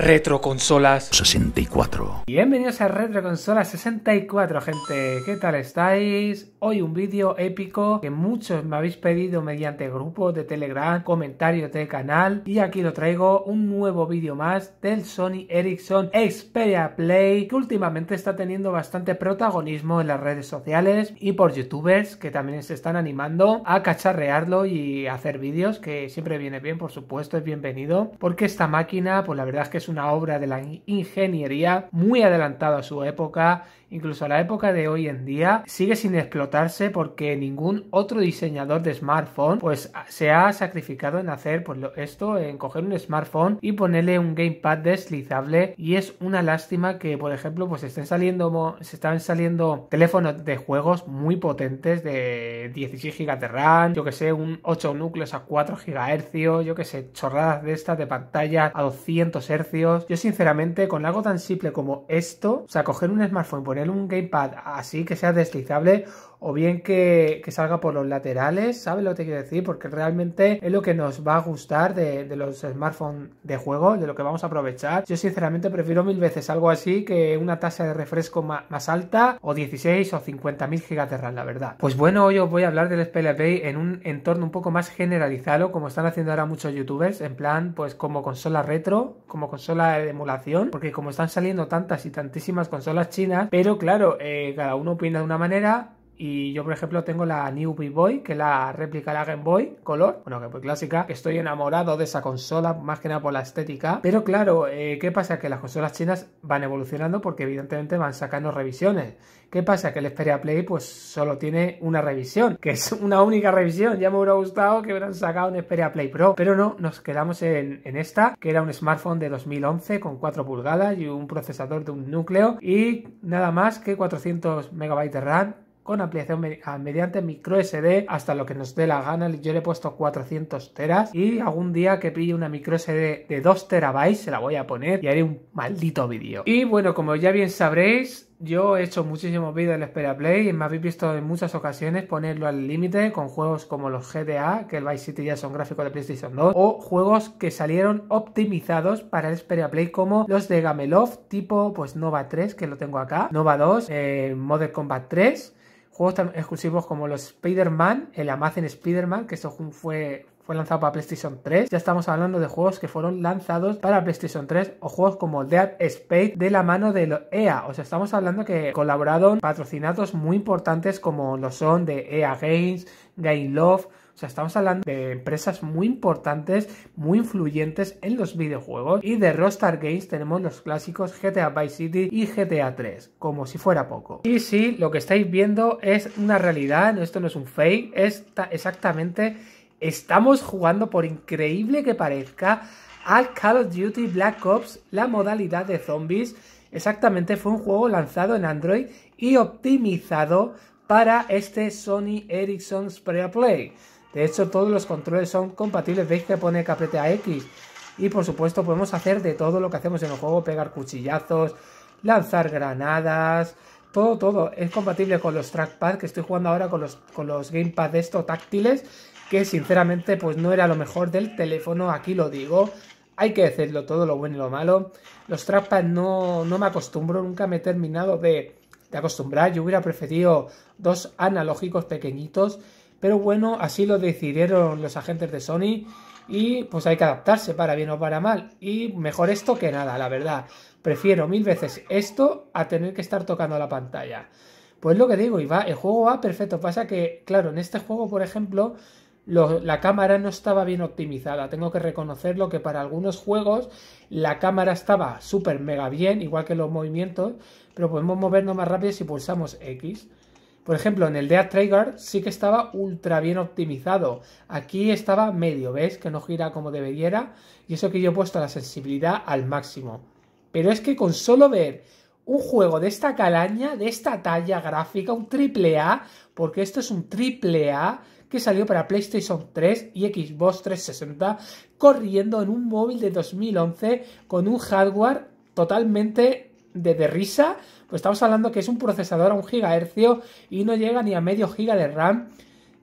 Retroconsolas 64. Bienvenidos a Retro Retroconsolas 64, gente. ¿Qué tal estáis? Hoy un vídeo épico que muchos me habéis pedido mediante grupos de Telegram, comentarios del canal y aquí lo traigo un nuevo vídeo más del Sony Ericsson Xperia Play que últimamente está teniendo bastante protagonismo en las redes sociales y por youtubers que también se están animando a cacharrearlo y hacer vídeos que siempre viene bien por supuesto es bienvenido porque esta máquina pues la verdad es que es una obra de la ingeniería muy adelantada a su época incluso a la época de hoy en día, sigue sin explotarse porque ningún otro diseñador de smartphone pues se ha sacrificado en hacer pues, esto, en coger un smartphone y ponerle un gamepad deslizable y es una lástima que por ejemplo pues estén saliendo, se están saliendo teléfonos de juegos muy potentes de 16 GB de RAM, yo que sé, un 8 núcleos a 4 GHz, yo que sé, chorradas de estas de pantalla a 200 Hz. Yo sinceramente con algo tan simple como esto, o sea, coger un smartphone y un gamepad así que sea deslizable o bien que, salga por los laterales, ¿sabes lo que quiero decir? Porque realmente es lo que nos va a gustar de, los smartphones de juego, de lo que vamos a aprovechar. Yo sinceramente prefiero mil veces algo así que una tasa de refresco más, alta o 16 o 50.000 mil gigas la verdad. Pues bueno, hoy os voy a hablar del SPLP en un entorno un poco más generalizado, como están haciendo ahora muchos youtubers, en plan, pues como consola retro, como consola de emulación, porque como están saliendo tantas y tantísimas consolas chinas, pero claro, eh, cada uno opina de una manera, y yo, por ejemplo, tengo la New Bee Boy, que es la réplica de la Game Boy Color, bueno, que Boy clásica. Estoy enamorado de esa consola, más que nada por la estética. Pero claro, eh, ¿qué pasa? Que las consolas chinas van evolucionando porque evidentemente van sacando revisiones. ¿Qué pasa? Que el Xperia Play pues solo tiene una revisión, que es una única revisión. Ya me hubiera gustado que hubieran sacado un Xperia Play Pro, pero no, nos quedamos en, en esta, que era un smartphone de 2011 con 4 pulgadas y un procesador de un núcleo y nada más que 400 MB de RAM con ampliación ah, mediante micro SD hasta lo que nos dé la gana. Yo le he puesto 400 teras y algún día que pille una micro SD de 2 terabytes se la voy a poner y haré un maldito vídeo. Y bueno, como ya bien sabréis, yo he hecho muchísimos vídeos del Espera Play y me habéis visto en muchas ocasiones ponerlo al límite con juegos como los GTA, que el Vice City ya son gráficos de PlayStation 2, o juegos que salieron optimizados para el Xperia Play como los de Gameloft, tipo pues Nova 3, que lo tengo acá, Nova 2, eh, Modern Combat 3 juegos tan exclusivos como los Spider-Man, el Amazon Spider-Man, que eso fue, fue lanzado para PlayStation 3. Ya estamos hablando de juegos que fueron lanzados para PlayStation 3 o juegos como Dead Space de la mano de EA. O sea, estamos hablando que colaboraron patrocinatos muy importantes como lo son de EA Games, Game Love sea, estamos hablando de empresas muy importantes, muy influyentes en los videojuegos. Y de Rockstar Games tenemos los clásicos GTA Vice City y GTA 3, como si fuera poco. Y sí, lo que estáis viendo es una realidad, esto no es un fake, exactamente... Estamos jugando, por increíble que parezca, al Call of Duty Black Ops, la modalidad de zombies. Exactamente, fue un juego lanzado en Android y optimizado para este Sony Ericsson Spray Play. De hecho, todos los controles son compatibles. Veis que pone a X Y por supuesto, podemos hacer de todo lo que hacemos en el juego: pegar cuchillazos, lanzar granadas. Todo, todo. Es compatible con los trackpad que estoy jugando ahora con los, con los gamepad de estos táctiles. Que sinceramente, pues no era lo mejor del teléfono. Aquí lo digo. Hay que decirlo todo, lo bueno y lo malo. Los trackpad no, no me acostumbro, nunca me he terminado de, de acostumbrar. Yo hubiera preferido dos analógicos pequeñitos pero bueno, así lo decidieron los agentes de Sony y pues hay que adaptarse para bien o para mal. Y mejor esto que nada, la verdad. Prefiero mil veces esto a tener que estar tocando la pantalla. Pues lo que digo, y va, el juego va perfecto. Pasa que, claro, en este juego, por ejemplo, la cámara no estaba bien optimizada. Tengo que reconocerlo que para algunos juegos la cámara estaba súper mega bien, igual que los movimientos, pero podemos movernos más rápido si pulsamos X. Por ejemplo, en el Death Trigger sí que estaba ultra bien optimizado. Aquí estaba medio, ¿ves? Que no gira como debería. Y eso que yo he puesto la sensibilidad al máximo. Pero es que con solo ver un juego de esta calaña, de esta talla gráfica, un triple A, porque esto es un triple A que salió para PlayStation 3 y Xbox 360, corriendo en un móvil de 2011 con un hardware totalmente de, de risa pues estamos hablando que es un procesador a un gigahercio y no llega ni a medio giga de RAM.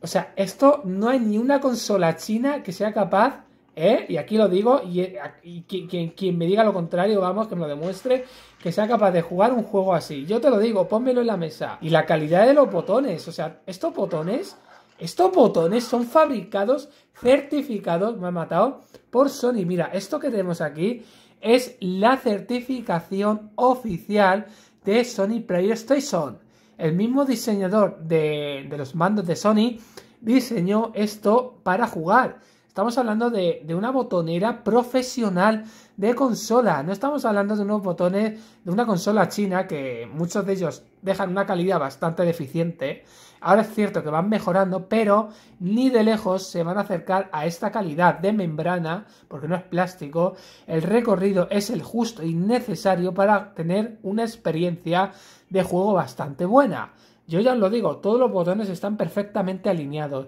O sea, esto no hay ni una consola china que sea capaz, ¿eh? y aquí lo digo, y, quien, quien, me diga lo contrario, vamos, que me lo demuestre, que sea capaz de jugar un juego así. Yo te lo digo, pónmelo en la mesa. Y la calidad de los botones, o sea, estos botones, estos botones son fabricados, certificados, me ha matado, por Sony. Mira, esto que tenemos aquí es la certificación oficial de Sony PlayStation. El mismo diseñador de, los mandos de Sony diseñó esto para jugar. Estamos hablando de, de una botonera profesional de consola. No estamos hablando de unos botones de una consola china que muchos de ellos dejan una calidad bastante deficiente. Ahora es cierto que van mejorando, pero ni de lejos se van a acercar a esta calidad de membrana, porque no es plástico. El recorrido es el justo y necesario para tener una experiencia de juego bastante buena. Yo ya os lo digo, todos los botones están perfectamente alineados.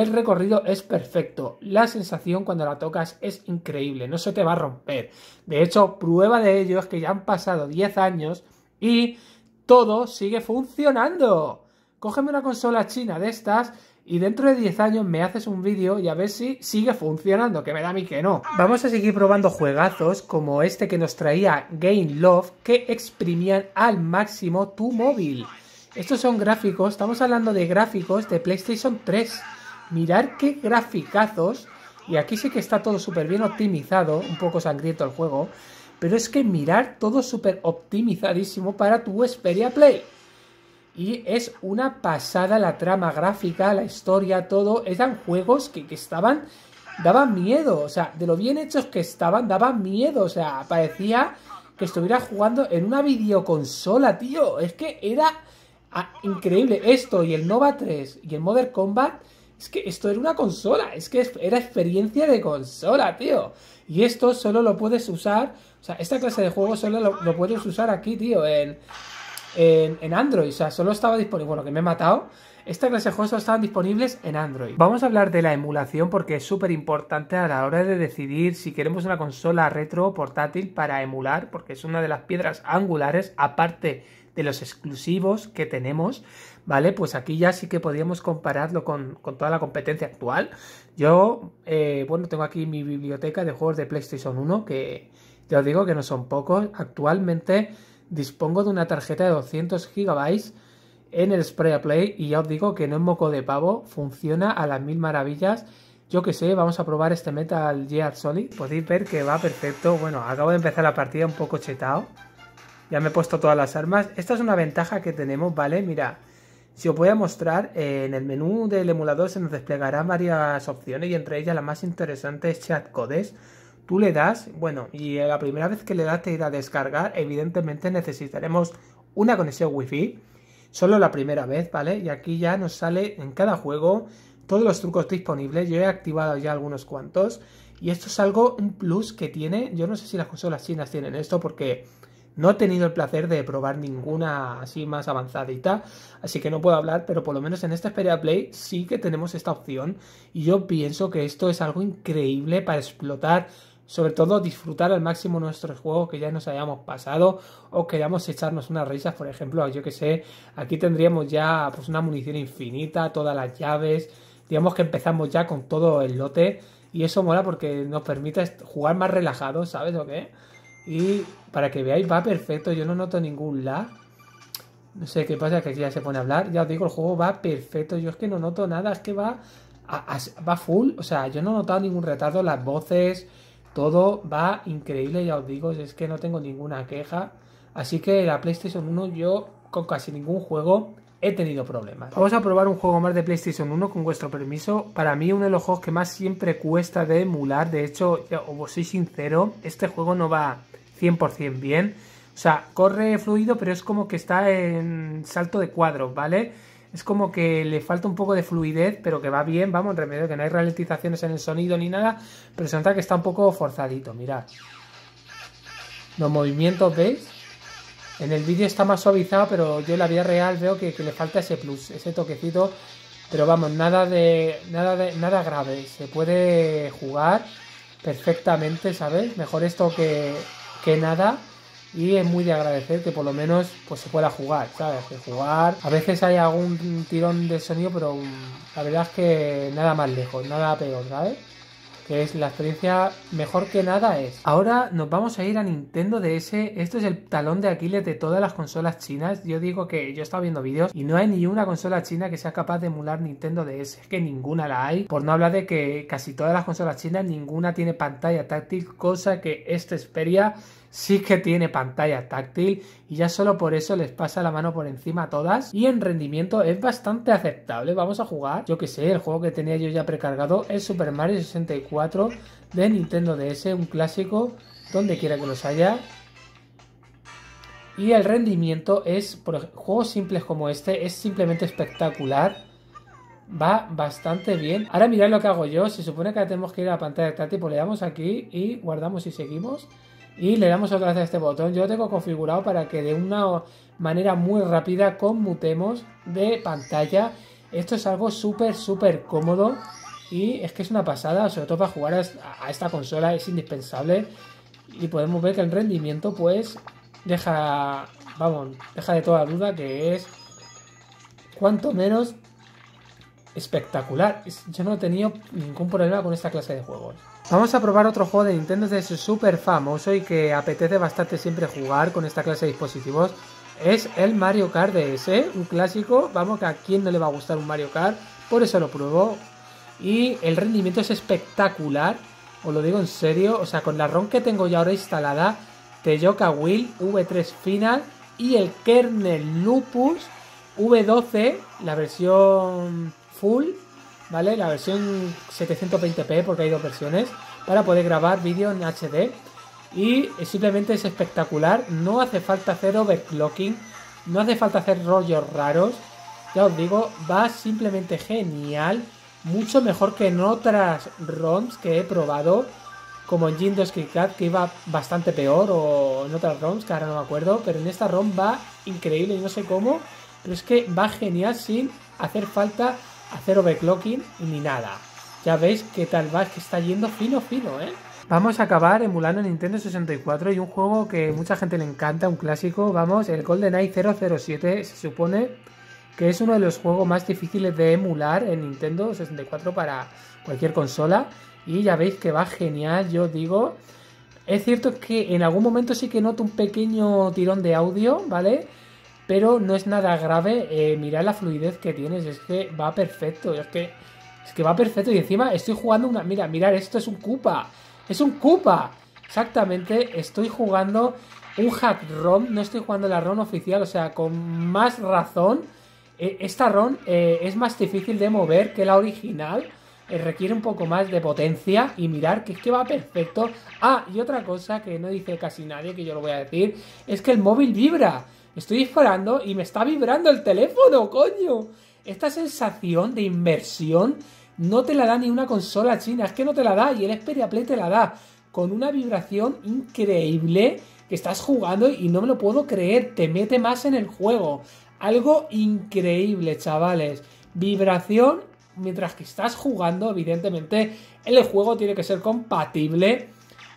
El recorrido es perfecto. La sensación cuando la tocas es increíble. No se te va a romper. De hecho, prueba de ello es que ya han pasado 10 años y todo sigue funcionando. Cógeme una consola china de estas y dentro de 10 años me haces un vídeo y a ver si sigue funcionando, que me da a mí que no. Vamos a seguir probando juegazos como este que nos traía Game Love que exprimían al máximo tu móvil. Estos son gráficos, estamos hablando de gráficos de PlayStation 3. Mirar qué graficazos. Y aquí sí que está todo súper bien optimizado. Un poco sangriento el juego. Pero es que mirar todo súper optimizadísimo para tu Xperia Play. Y es una pasada la trama gráfica, la historia, todo. Eran juegos que, que estaban. daban miedo. O sea, de lo bien hechos que estaban, daban miedo. O sea, parecía que estuviera jugando en una videoconsola, tío. Es que era ah, increíble. Esto y el Nova 3 y el Modern Combat es que esto era una consola, es que era experiencia de consola, tío. Y esto solo lo puedes usar, o sea, esta clase de juegos solo lo, puedes usar aquí, tío, en, en, en, Android. O sea, solo estaba disponible, bueno, que me he matado. Esta clase de juegos solo estaban disponibles en Android. Vamos a hablar de la emulación porque es súper importante a la hora de decidir si queremos una consola retro o portátil para emular, porque es una de las piedras angulares, aparte de los exclusivos que tenemos, ¿vale? Pues aquí ya sí que podríamos compararlo con, toda la competencia actual. Yo, eh, bueno, tengo aquí mi biblioteca de juegos de PlayStation 1, que ya os digo que no son pocos. Actualmente dispongo de una tarjeta de 200 GB en el Spray Play y ya os digo que no es moco de pavo, funciona a las mil maravillas. Yo que sé, vamos a probar este Metal Gear Solid. Podéis ver que va perfecto. Bueno, acabo de empezar la partida un poco chetado. Ya me he puesto todas las armas. Esta es una ventaja que tenemos, ¿vale? Mira, si os voy a mostrar, eh, en el menú del emulador se nos desplegará varias opciones y entre ellas la más interesante es chat codes. Tú le das, bueno, y la primera vez que le das te irá a descargar. Evidentemente necesitaremos una conexión wifi. Solo la primera vez, ¿vale? Y aquí ya nos sale en cada juego todos los trucos disponibles. Yo he activado ya algunos cuantos. Y esto es algo, un plus que tiene. Yo no sé si las consolas chinas tienen esto porque no he tenido el placer de probar ninguna así más avanzadita, así que no puedo hablar, pero por lo menos en esta Xperia Play sí que tenemos esta opción y yo pienso que esto es algo increíble para explotar sobre todo disfrutar al máximo nuestros juegos que ya nos hayamos pasado o queramos echarnos unas risas, por ejemplo, yo que sé, aquí tendríamos ya pues una munición infinita, todas las llaves, digamos que empezamos ya con todo el lote y eso mola porque nos permite jugar más relajados, ¿sabes o qué? Y para que veáis, va perfecto. Yo no noto ningún lag. No sé qué pasa, que aquí ya se pone a hablar. Ya os digo, el juego va perfecto. Yo es que no noto nada, es que va, va full. O sea, yo no he notado ningún retardo. Las voces, todo va increíble, ya os digo. Es que no tengo ninguna queja. Así que la PlayStation 1 yo con casi ningún juego he tenido problemas. Vamos a probar un juego más de PlayStation 1 con vuestro permiso. Para mí uno de los juegos que más siempre cuesta de emular, de hecho, os soy sincero, este juego no va 100% bien. O sea, corre fluido, pero es como que está en salto de cuadro ¿vale? Es como que le falta un poco de fluidez, pero que va bien, vamos, en remedio, que no hay ralentizaciones en el sonido ni nada, pero se nota que está un poco forzadito, mirad. Los movimientos, ¿veis? En el vídeo está más suavizado, pero yo en la vida real veo que, le falta ese plus, ese toquecito. Pero vamos, nada de, nada de nada grave. Se puede jugar perfectamente, ¿sabes? Mejor esto que, nada y es muy de agradecer que por lo menos pues se pueda jugar, ¿sabes? Que jugar. A veces hay algún tirón de sonido, pero mm, la verdad es que nada más lejos, nada peor, ¿sabes? que es la experiencia mejor que nada es. Ahora nos vamos a ir a Nintendo DS. Esto es el talón de Aquiles de todas las consolas chinas. Yo digo que yo he estado viendo vídeos y no hay ni una consola china que sea capaz de emular Nintendo DS. Es que ninguna la hay. Por no hablar de que casi todas las consolas chinas ninguna tiene pantalla táctil, cosa que este Xperia sí que tiene pantalla táctil y ya solo por eso les pasa la mano por encima a todas y en rendimiento es bastante aceptable. Vamos a jugar, yo que sé, el juego que tenía yo ya precargado, es Super Mario 64 de Nintendo DS, un clásico, donde quiera que los haya. Y el rendimiento es, por juegos simples como este, es simplemente espectacular va bastante bien. Ahora mirad lo que hago yo. Se supone que tenemos que ir a la pantalla táctil, pues le damos aquí y guardamos y seguimos. Y le damos otra vez a este botón. Yo lo tengo configurado para que de una manera muy rápida conmutemos de pantalla. Esto es algo súper, súper cómodo. Y es que es una pasada, sobre todo para jugar a esta consola es indispensable. Y podemos ver que el rendimiento pues deja, vamos, deja de toda duda que es cuanto menos espectacular. Yo no he tenido ningún problema con esta clase de juegos. Vamos a probar otro juego de Nintendo que este es súper famoso y que apetece bastante siempre jugar con esta clase de dispositivos. Es el Mario Kart DS, e, un clásico. Vamos, que a quién no le va a gustar un Mario Kart, por eso lo pruebo. Y el rendimiento es espectacular, os lo digo en serio. O sea, con la ROM que tengo ya ahora instalada, Teyoka Will V3 Final y el kernel Lupus V12, la versión full ¿vale? La versión 720p, porque hay dos versiones, para poder grabar vídeo en HD. Y simplemente es espectacular, no hace falta hacer overclocking, no hace falta hacer rollos raros. Ya os digo, va simplemente genial, mucho mejor que en otras ROMs que he probado, como en Jindos KitKat, que iba bastante peor, o en otras ROMs, que ahora no me acuerdo, pero en esta ROM va increíble, no sé cómo, pero es que va genial sin hacer falta hacer overclocking ni nada. Ya veis que tal va, que está yendo fino, fino, ¿eh? Vamos a acabar emulando Nintendo 64 y un juego que mucha gente le encanta, un clásico, vamos, el GoldenEye 007 se supone que es uno de los juegos más difíciles de emular en Nintendo 64 para cualquier consola y ya veis que va genial, yo digo. Es cierto que en algún momento sí que noto un pequeño tirón de audio, ¿vale? pero no es nada grave. Eh, mirad la fluidez que tienes, es que va perfecto, es que, es que va perfecto. Y encima estoy jugando una. Mira, mirar, esto es un Koopa, es un Koopa. Exactamente, estoy jugando un hack ROM, no estoy jugando la ROM oficial, o sea, con más razón. Eh, esta ROM eh, es más difícil de mover que la original requiere un poco más de potencia y mirar que es que va perfecto. Ah, y otra cosa que no dice casi nadie, que yo lo voy a decir, es que el móvil vibra. Estoy disparando y me está vibrando el teléfono, coño. Esta sensación de inmersión no te la da ni una consola china, es que no te la da y el Xperia Play te la da con una vibración increíble que estás jugando y no me lo puedo creer, te mete más en el juego. Algo increíble, chavales. Vibración mientras que estás jugando, evidentemente el juego tiene que ser compatible.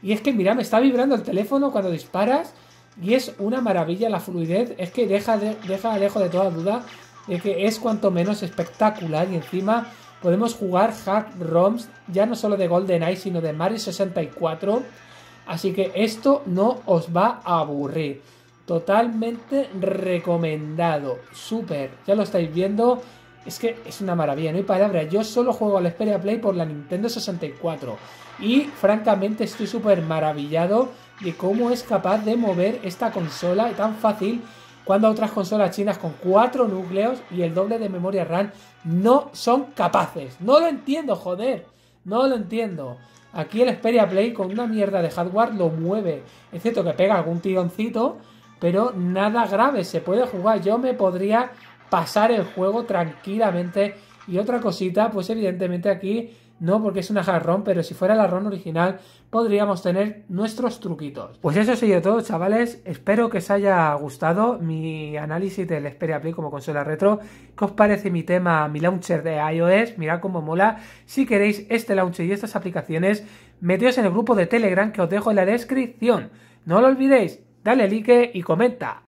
Y es que mira, me está vibrando el teléfono cuando disparas y es una maravilla la fluidez, es que deja, de, lejos de toda duda de que es cuanto menos espectacular y encima podemos jugar hack ROMs ya no solo de GoldenEye sino de Mario 64. Así que esto no os va a aburrir. Totalmente recomendado. Súper. Ya lo estáis viendo. Es que es una maravilla, no hay palabras. Yo solo juego al Xperia Play por la Nintendo 64. Y francamente estoy súper maravillado de cómo es capaz de mover esta consola tan fácil cuando otras consolas chinas con cuatro núcleos y el doble de memoria RAM no son capaces. No lo entiendo, joder. No lo entiendo. Aquí el Xperia Play con una mierda de hardware lo mueve. Es cierto que pega algún tironcito, pero nada grave. Se puede jugar. Yo me podría pasar el juego tranquilamente. Y otra cosita, pues evidentemente aquí no porque es una hard ROM, pero si fuera la ROM original podríamos tener nuestros truquitos. Pues eso sería todo, chavales. Espero que os haya gustado mi análisis del Xperia Play como consola retro. ¿Qué os parece mi tema, mi launcher de iOS? Mirad cómo mola. Si queréis este launcher y estas aplicaciones, meteos en el grupo de Telegram que os dejo en la descripción. No lo olvidéis, dale like y comenta.